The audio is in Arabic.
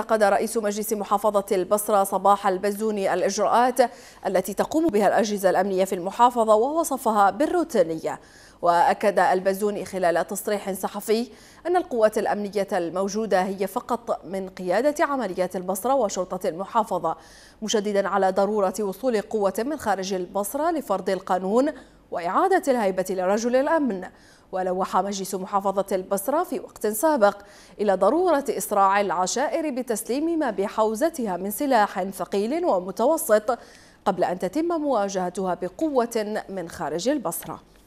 اعتقد رئيس مجلس محافظة البصرة صباح البزوني الإجراءات التي تقوم بها الأجهزة الأمنية في المحافظة ووصفها بالروتينية وأكد البزوني خلال تصريح صحفي أن القوات الأمنية الموجودة هي فقط من قيادة عمليات البصرة وشرطة المحافظة مشددا على ضرورة وصول قوة من خارج البصرة لفرض القانون وإعادة الهيبة لرجل الأمن ولوح مجلس محافظة البصرة في وقت سابق إلى ضرورة إسراع العشائر بتسليم ما بحوزتها من سلاح ثقيل ومتوسط قبل أن تتم مواجهتها بقوة من خارج البصرة